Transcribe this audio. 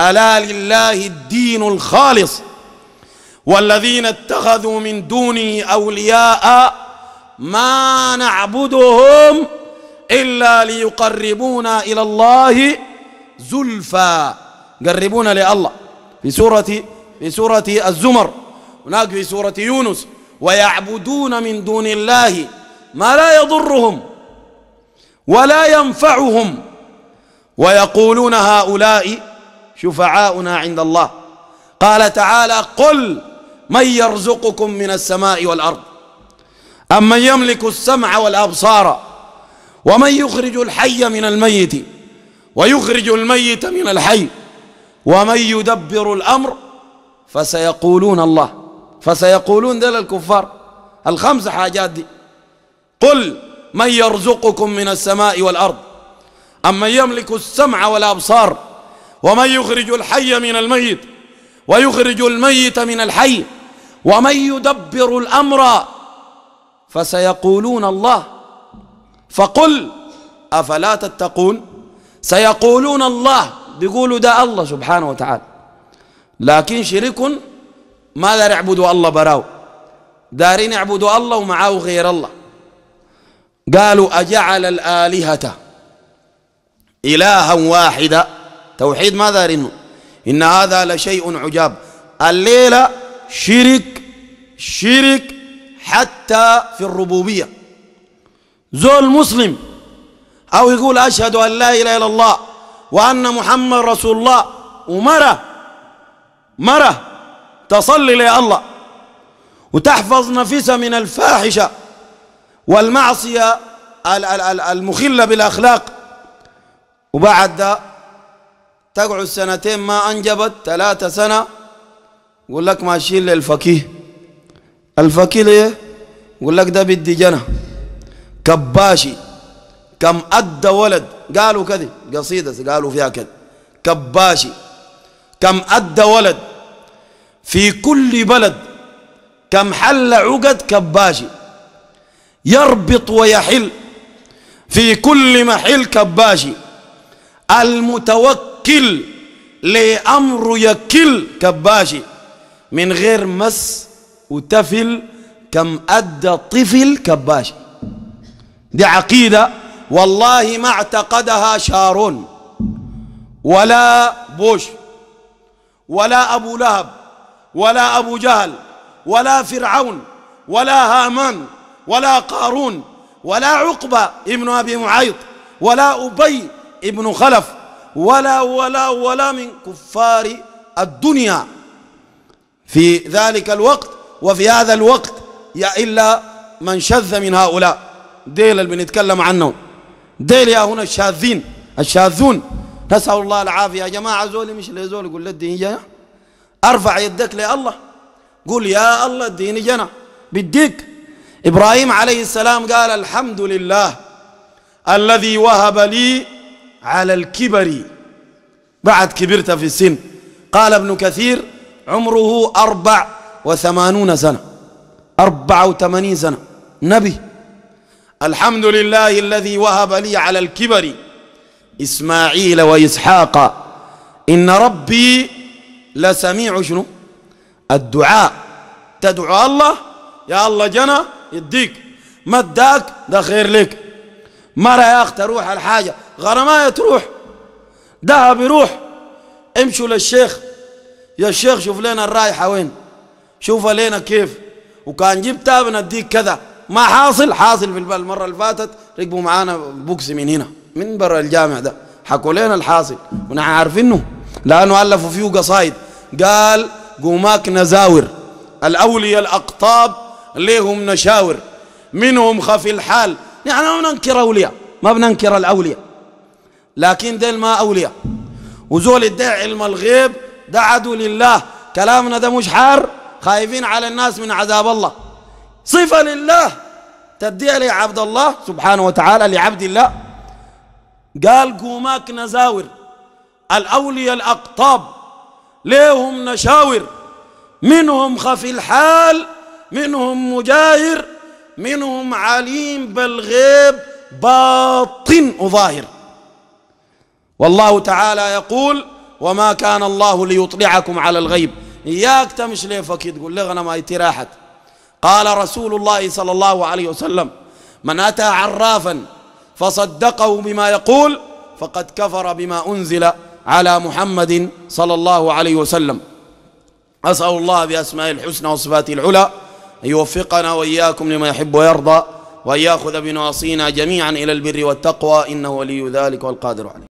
ألا لله الدين الخالص والذين اتخذوا من دونه أولياء ما نعبدهم إلا ليقربونا إلى الله زلفى قربونا لله في سورة في سورة الزمر هناك في سورة يونس ويعبدون من دون الله ما لا يضرهم ولا ينفعهم ويقولون هؤلاء شفعاؤنا عند الله قال تعالى قل من يرزقكم من السماء والأرض أمن يملك السمع والأبصار ومن يخرج الحي من الميت ويخرج الميت من الحي ومن يدبر الأمر فسيقولون الله فسيقولون دل الكفار الخمس حاجات دي قل من يرزقكم من السماء والأرض أمن يملك السمع والأبصار ومن يخرج الحي من الميت ويخرج الميت من الحي ومن يدبر الأمر فسيقولون الله فقل أفلا تتقون سيقولون الله بيقولوا ده الله سبحانه وتعالى لكن شرك ما دار يعبدوا الله براو دارين يعبدوا الله ومعاه غير الله قالوا أجعل الآلهة إلها واحدة توحيد ما دارينه إن هذا لشيء عجاب الليلة شرك شرك حتى في الربوبية زول مسلم أو يقول أشهد أن لا إله إلا الله وأن محمد رسول الله ومرة مرة تصلي الله وتحفظ نفسها من الفاحشة والمعصية المخلة بالأخلاق وبعد ذا تقعد سنتين ما أنجبت ثلاثة سنة يقول لك ماشيين للفقيه الفقيه ليه؟ يقول لك ده بدي جنة كباشي كم أدى ولد قالوا كذي قصيدة قالوا فيها كذي كباشي كم أدى ولد في كل بلد كم حل عقد كباشي يربط ويحل في كل محل كباشي المتوكل يكل لأمر يكل كباشي من غير مس وتفل كم أدى طفل كباشي دي عقيدة والله ما اعتقدها شارون ولا بوش ولا أبو لهب ولا أبو جهل ولا فرعون ولا هامان ولا قارون ولا عقبة ابن أبي معيط ولا أبي ابن خلف ولا ولا ولا من كفار الدنيا في ذلك الوقت وفي هذا الوقت يا إلا من شذ من هؤلاء ديل اللي بنتكلم عنه ديل يا هنا الشاذين الشاذون نسأل الله العافية يا جماعة زول مش لزول يقول الدين جنا أرفع يدك لله قول يا الله الدين جنا بديك إبراهيم عليه السلام قال الحمد لله الذي وهب لي على الكبر بعد كبرت في السن قال ابن كثير عمره أربع وثمانون سنة أربع وثمانين سنة نبي الحمد لله الذي وهب لي على الكبر إسماعيل وإسحاق إن ربي لسميع شنو الدعاء تدعو الله يا الله جنى يديك ما اداك ده خير لك مرة يا أخ تروح الحاجة غرماية تروح ذهب يروح امشوا للشيخ يا شيخ شوف لنا الرايحة وين شوف لنا كيف وكان جيب تابنا الديك كذا ما حاصل حاصل في المرة اللي فاتت ركبوا معانا بوكس من هنا من برا الجامع ده حكوا لنا الحاصل ونحن عارفينه لأنه ألفوا فيه قصايد قال قوماك نزاور الأولي الأقطاب ليهم نشاور منهم خفي الحال نحن يعني ما بننكر أولياء ما بننكر الأولياء لكن ديل ما أولياء وزول ادعي علم الغيب ده عدو لله كلامنا ده مش حار خايفين على الناس من عذاب الله صفة لله تديها لعبد الله سبحانه وتعالى لعبد الله قال قوماك نزاور الأولياء الأقطاب ليهم نشاور منهم خفي الحال منهم مجاهر منهم عليم بالغيب باطن وظاهر والله تعالى يقول وما كان الله ليطلعكم على الغيب إياك تمشي ليفك تقول لغنا ما راحت قال رسول الله صلى الله عليه وسلم من أتى عرافا فصدقه بما يقول فقد كفر بما أنزل على محمد صلى الله عليه وسلم أسأل الله بأسماء الحسنى وصفاته العلى أن يوفقنا وإياكم لما يحب ويرضى وأن يأخذ بنواصينا جميعا إلى البر والتقوى إنه ولي ذلك والقادر عليه